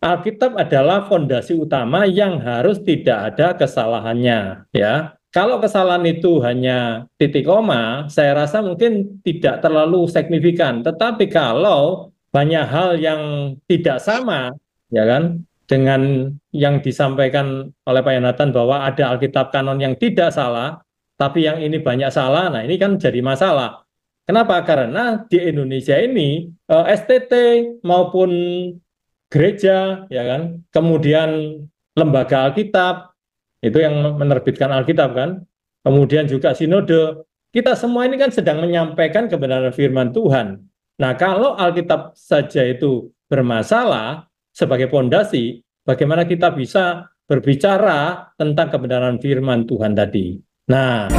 Alkitab adalah fondasi utama yang harus tidak ada kesalahannya, ya. Kalau kesalahan itu hanya titik koma, saya rasa mungkin tidak terlalu signifikan. Tetapi kalau banyak hal yang tidak sama, ya kan, dengan yang disampaikan oleh Pak Yonatan bahwa ada Alkitab kanon yang tidak salah, tapi yang ini banyak salah, nah ini kan jadi masalah. Kenapa? Karena di Indonesia ini eh, STT maupun gereja, ya kan? Kemudian lembaga Alkitab itu yang menerbitkan Alkitab kan? Kemudian juga sinode. Kita semua ini kan sedang menyampaikan kebenaran firman Tuhan. Nah, kalau Alkitab saja itu bermasalah sebagai pondasi, bagaimana kita bisa berbicara tentang kebenaran firman Tuhan tadi? Nah,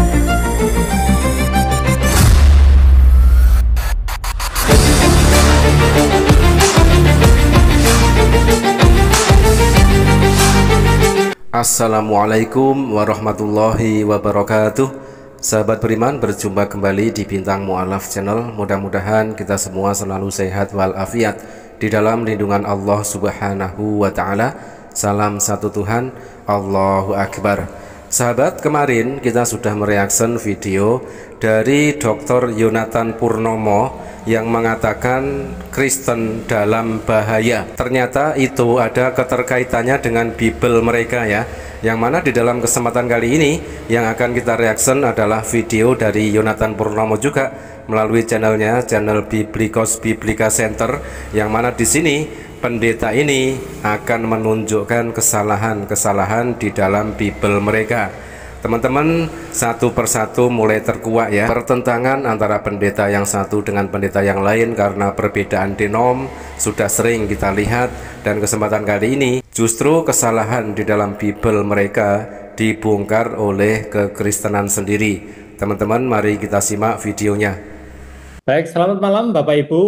Assalamualaikum warahmatullahi wabarakatuh Sahabat beriman berjumpa kembali di Bintang Mu'alaf Channel Mudah-mudahan kita semua selalu sehat walafiat Di dalam lindungan Allah subhanahu wa ta'ala Salam satu Tuhan Allahu Akbar Sahabat, kemarin kita sudah mereaction video dari Dr. Yonatan Purnomo yang mengatakan Kristen dalam bahaya. Ternyata itu ada keterkaitannya dengan Bible mereka ya. Yang mana di dalam kesempatan kali ini yang akan kita reaction adalah video dari Yonatan Purnomo juga melalui channelnya, channel Biblikos Biblika Center yang mana di sini pendeta ini akan menunjukkan kesalahan-kesalahan di dalam Bible mereka. Teman-teman, satu persatu mulai terkuak ya. Pertentangan antara pendeta yang satu dengan pendeta yang lain karena perbedaan denom sudah sering kita lihat dan kesempatan kali ini justru kesalahan di dalam Bible mereka dibongkar oleh kekristenan sendiri. Teman-teman, mari kita simak videonya. Baik, selamat malam Bapak Ibu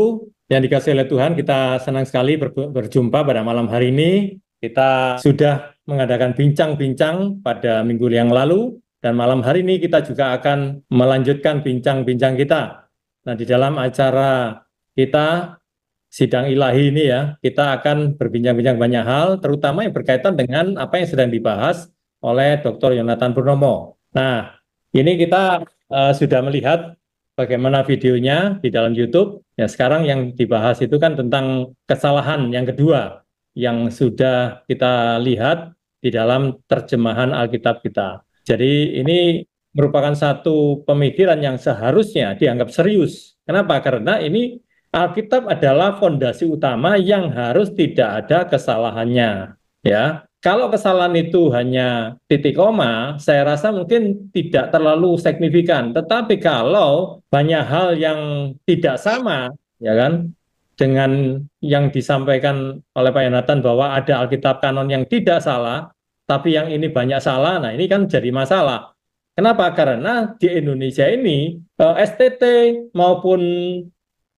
yang dikasih oleh Tuhan, kita senang sekali ber berjumpa pada malam hari ini. Kita sudah mengadakan bincang-bincang pada minggu yang lalu, dan malam hari ini kita juga akan melanjutkan bincang-bincang kita. Nah, di dalam acara kita sidang ilahi ini ya, kita akan berbincang-bincang banyak hal, terutama yang berkaitan dengan apa yang sedang dibahas oleh Dr. Yonatan Purnomo. Nah, ini kita uh, sudah melihat bagaimana videonya di dalam YouTube. Ya sekarang yang dibahas itu kan tentang kesalahan yang kedua yang sudah kita lihat di dalam terjemahan Alkitab kita. Jadi ini merupakan satu pemikiran yang seharusnya dianggap serius. Kenapa? Karena ini Alkitab adalah fondasi utama yang harus tidak ada kesalahannya, ya. Kalau kesalahan itu hanya titik koma, saya rasa mungkin tidak terlalu signifikan. Tetapi kalau banyak hal yang tidak sama, ya kan, dengan yang disampaikan oleh Pak Yonatan bahwa ada Alkitab kanon yang tidak salah, tapi yang ini banyak salah, nah ini kan jadi masalah. Kenapa? Karena di Indonesia ini eh, STT maupun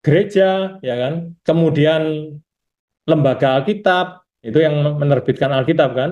gereja, ya kan, kemudian lembaga Alkitab itu yang menerbitkan Alkitab kan.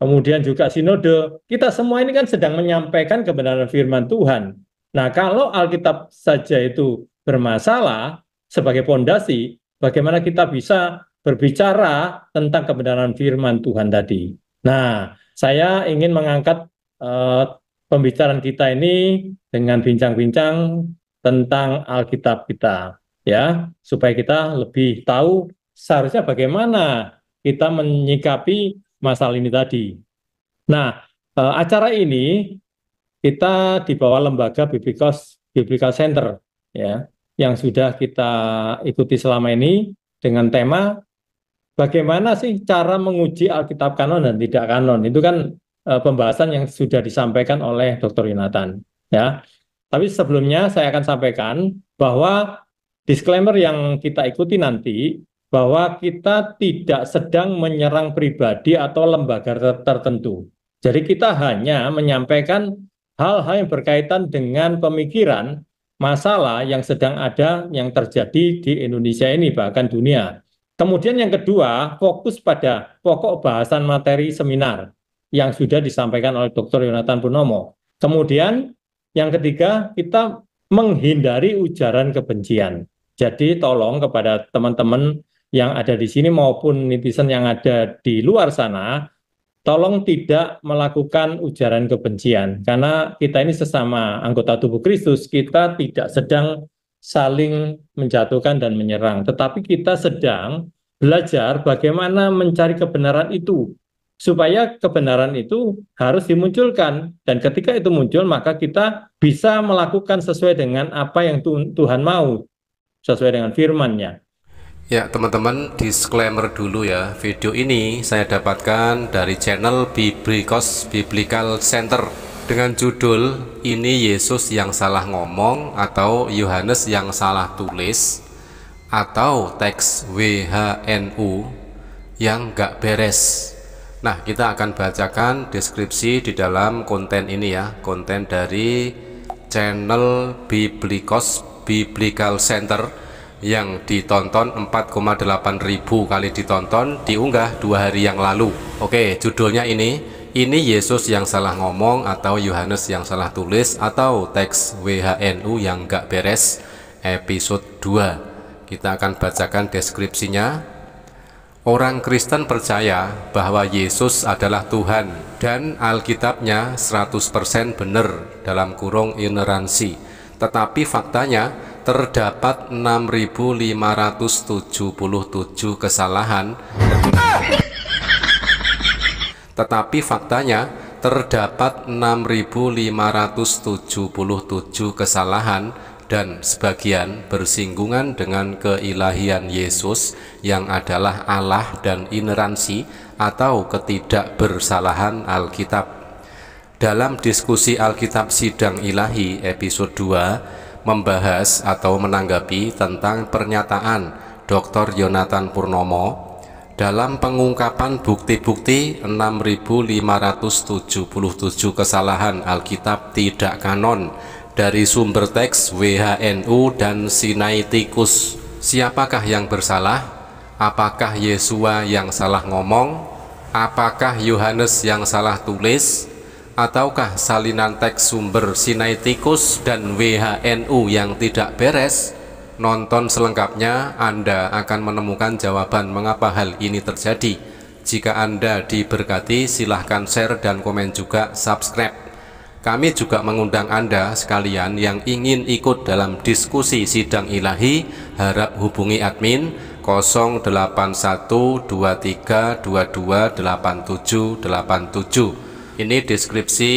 Kemudian juga sinode, kita semua ini kan sedang menyampaikan kebenaran firman Tuhan. Nah, kalau Alkitab saja itu bermasalah sebagai fondasi, bagaimana kita bisa berbicara tentang kebenaran firman Tuhan tadi. Nah, saya ingin mengangkat uh, pembicaraan kita ini dengan bincang-bincang tentang Alkitab kita ya, supaya kita lebih tahu seharusnya bagaimana kita menyikapi masalah ini tadi. Nah, eh, acara ini kita di bawah lembaga Biblikos Biblical Center ya, yang sudah kita ikuti selama ini dengan tema bagaimana sih cara menguji Alkitab kanon dan tidak kanon. Itu kan eh, pembahasan yang sudah disampaikan oleh Dr. Yonatan ya. Tapi sebelumnya saya akan sampaikan bahwa disclaimer yang kita ikuti nanti bahwa kita tidak sedang menyerang pribadi atau lembaga tertentu. Jadi kita hanya menyampaikan hal-hal yang berkaitan dengan pemikiran masalah yang sedang ada yang terjadi di Indonesia ini bahkan dunia. Kemudian yang kedua, fokus pada pokok bahasan materi seminar yang sudah disampaikan oleh Dr. Yonatan Purnomo. Kemudian yang ketiga, kita menghindari ujaran kebencian. Jadi tolong kepada teman-teman yang ada di sini maupun netizen yang ada di luar sana, tolong tidak melakukan ujaran kebencian karena kita ini sesama anggota tubuh Kristus, kita tidak sedang saling menjatuhkan dan menyerang, tetapi kita sedang belajar bagaimana mencari kebenaran itu supaya kebenaran itu harus dimunculkan dan ketika itu muncul maka kita bisa melakukan sesuai dengan apa yang Tuhan mau sesuai dengan firmannya. Ya teman-teman disclaimer dulu ya video ini saya dapatkan dari channel Biblikos Biblical Center dengan judul ini Yesus yang salah ngomong atau Yohanes yang salah tulis atau teks WHNU yang gak beres Nah kita akan bacakan deskripsi di dalam konten ini ya konten dari channel Biblikos Biblical Center yang ditonton 4,8 ribu kali ditonton diunggah dua hari yang lalu oke judulnya ini ini Yesus yang salah ngomong atau Yohanes yang salah tulis atau teks WHNU yang gak beres episode 2 kita akan bacakan deskripsinya Orang Kristen percaya bahwa Yesus adalah Tuhan dan Alkitabnya 100% benar dalam kurung ineransi. Tetapi faktanya terdapat 6.577 kesalahan tetapi faktanya terdapat 6.577 kesalahan dan sebagian bersinggungan dengan keilahian Yesus yang adalah Allah dan ineransi atau ketidakbersalahan Alkitab. Dalam diskusi Alkitab Sidang Ilahi episode 2, membahas atau menanggapi tentang pernyataan Dr. Yonatan Purnomo dalam pengungkapan bukti-bukti 6577 kesalahan Alkitab tidak kanon dari sumber teks WHNU dan Sinai Sinaitikus. Siapakah yang bersalah? Apakah Yesua yang salah ngomong? Apakah Yohanes yang salah tulis? ataukah salinan teks sumber Sinai Tikus dan WHNU yang tidak beres? Nonton selengkapnya, Anda akan menemukan jawaban mengapa hal ini terjadi. Jika Anda diberkati, silahkan share dan komen juga subscribe. Kami juga mengundang Anda sekalian yang ingin ikut dalam diskusi sidang ilahi, harap hubungi admin 87. Ini deskripsi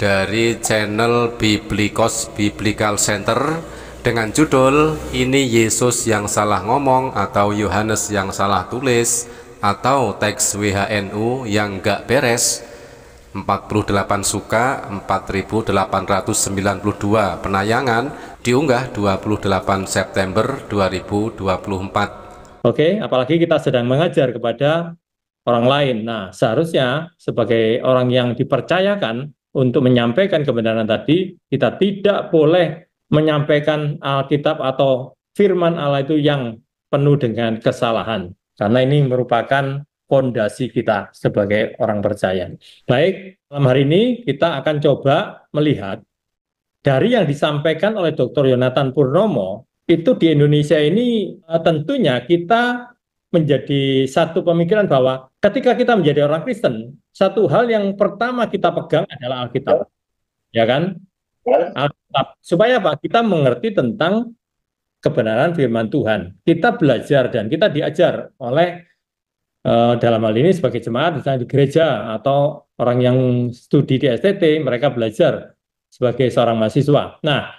dari channel Biblikos Biblical Center dengan judul Ini Yesus yang salah ngomong atau Yohanes yang salah tulis atau teks WHNU yang gak beres 48 suka 4892 penayangan diunggah 28 September 2024 Oke, apalagi kita sedang mengajar kepada orang lain. Nah, seharusnya sebagai orang yang dipercayakan untuk menyampaikan kebenaran tadi, kita tidak boleh menyampaikan Alkitab atau firman Allah itu yang penuh dengan kesalahan. Karena ini merupakan fondasi kita sebagai orang percaya. Baik, malam hari ini kita akan coba melihat dari yang disampaikan oleh Dr. Yonatan Purnomo, itu di Indonesia ini eh, tentunya kita menjadi satu pemikiran bahwa ketika kita menjadi orang Kristen, satu hal yang pertama kita pegang adalah Alkitab. Ya kan? Ya. Alkitab. Supaya apa? Kita mengerti tentang kebenaran firman Tuhan. Kita belajar dan kita diajar oleh uh, dalam hal ini sebagai jemaat misalnya di gereja atau orang yang studi di STT, mereka belajar sebagai seorang mahasiswa. Nah,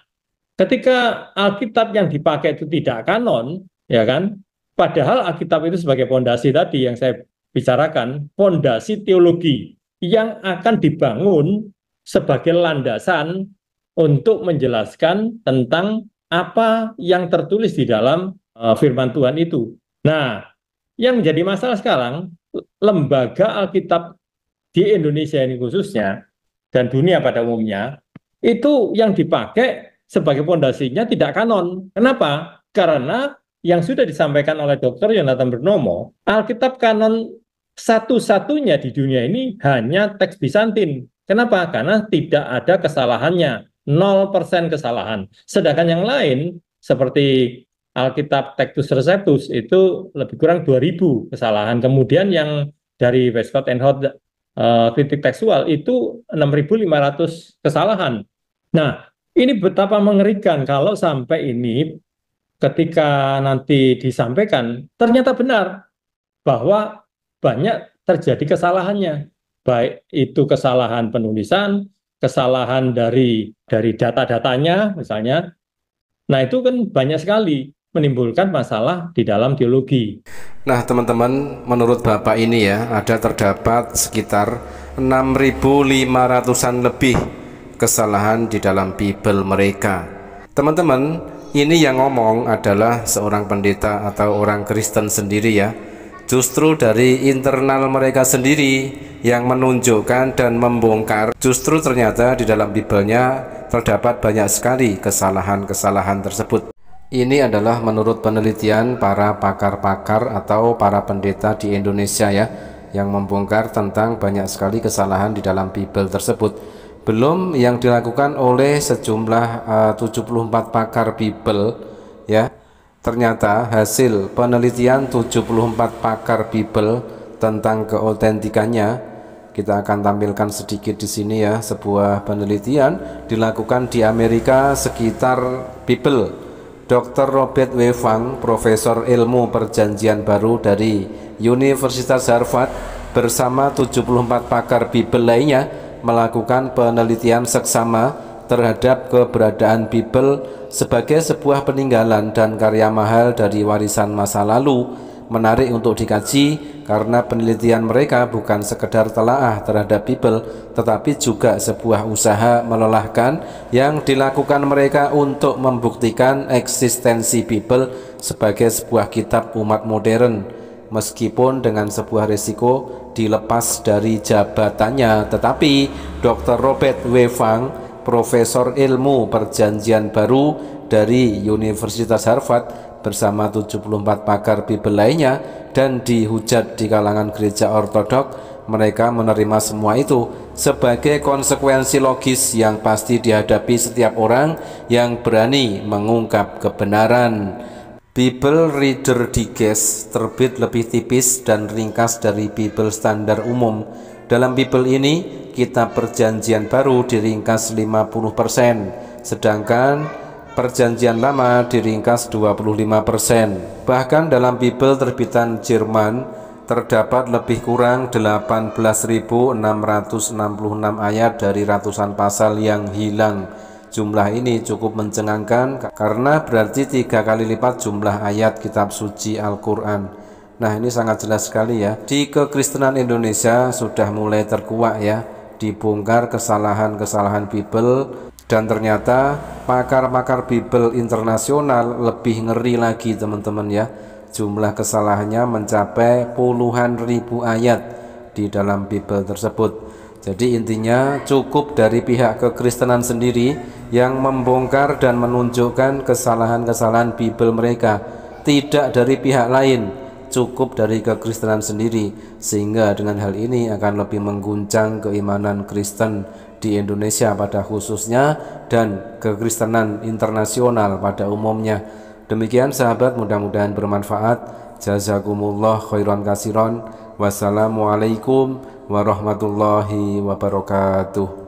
ketika Alkitab yang dipakai itu tidak kanon, ya kan? Padahal Alkitab itu sebagai fondasi tadi yang saya bicarakan, fondasi teologi yang akan dibangun sebagai landasan untuk menjelaskan tentang apa yang tertulis di dalam eh, firman Tuhan itu. Nah, yang menjadi masalah sekarang lembaga Alkitab di Indonesia ini khususnya dan dunia pada umumnya itu yang dipakai sebagai fondasinya tidak kanon. Kenapa? Karena yang sudah disampaikan oleh Dr. Yonatan Bernomo, Alkitab kanon satu-satunya di dunia ini hanya teks Bizantin. Kenapa? Karena tidak ada kesalahannya, 0% kesalahan. Sedangkan yang lain seperti Alkitab Tektus Receptus itu lebih kurang 2000 kesalahan. Kemudian yang dari Westcott and Hot uh, eh, kritik tekstual itu 6500 kesalahan. Nah, ini betapa mengerikan kalau sampai ini ketika nanti disampaikan ternyata benar bahwa banyak terjadi kesalahannya baik itu kesalahan penulisan kesalahan dari dari data-datanya misalnya nah itu kan banyak sekali menimbulkan masalah di dalam teologi. Nah, teman-teman, menurut Bapak ini ya, ada terdapat sekitar 6.500-an lebih kesalahan di dalam Bible mereka. Teman-teman, ini yang ngomong adalah seorang pendeta atau orang Kristen sendiri ya justru dari internal mereka sendiri yang menunjukkan dan membongkar justru ternyata di dalam Bibelnya terdapat banyak sekali kesalahan-kesalahan tersebut ini adalah menurut penelitian para pakar-pakar atau para pendeta di Indonesia ya yang membongkar tentang banyak sekali kesalahan di dalam Bible tersebut belum yang dilakukan oleh sejumlah eh, uh, 74 pakar Bible ya ternyata hasil penelitian 74 pakar Bible tentang keotentikannya kita akan tampilkan sedikit di sini ya sebuah penelitian dilakukan di Amerika sekitar Bible Dr. Robert W. Fang, Profesor Ilmu Perjanjian Baru dari Universitas Harvard bersama 74 pakar Bible lainnya melakukan penelitian seksama terhadap keberadaan Bible sebagai sebuah peninggalan dan karya mahal dari warisan masa lalu menarik untuk dikaji karena penelitian mereka bukan sekedar telaah terhadap Bible tetapi juga sebuah usaha melelahkan yang dilakukan mereka untuk membuktikan eksistensi Bible sebagai sebuah kitab umat modern meskipun dengan sebuah risiko dilepas dari jabatannya tetapi Dr. Robert W. Fang Profesor Ilmu Perjanjian Baru dari Universitas Harvard bersama 74 pakar Bible lainnya dan dihujat di kalangan gereja ortodok mereka menerima semua itu sebagai konsekuensi logis yang pasti dihadapi setiap orang yang berani mengungkap kebenaran Bible Reader Digest terbit lebih tipis dan ringkas dari Bible standar umum. Dalam Bible ini, kitab perjanjian baru diringkas 50%, sedangkan perjanjian lama diringkas 25%. Bahkan dalam Bible terbitan Jerman, terdapat lebih kurang 18.666 ayat dari ratusan pasal yang hilang Jumlah ini cukup mencengangkan karena berarti tiga kali lipat jumlah ayat kitab suci Al-Quran. Nah ini sangat jelas sekali ya Di kekristenan Indonesia sudah mulai terkuak ya Dibongkar kesalahan-kesalahan Bible Dan ternyata pakar-pakar Bible internasional lebih ngeri lagi teman-teman ya Jumlah kesalahannya mencapai puluhan ribu ayat di dalam Bible tersebut jadi intinya cukup dari pihak kekristenan sendiri yang membongkar dan menunjukkan kesalahan-kesalahan Bible mereka, tidak dari pihak lain, cukup dari kekristenan sendiri sehingga dengan hal ini akan lebih mengguncang keimanan Kristen di Indonesia pada khususnya dan kekristenan internasional pada umumnya. Demikian sahabat mudah-mudahan bermanfaat. Jazakumullah khairan kasiron. Wassalamualaikum warahmatullahi wabarakatuh.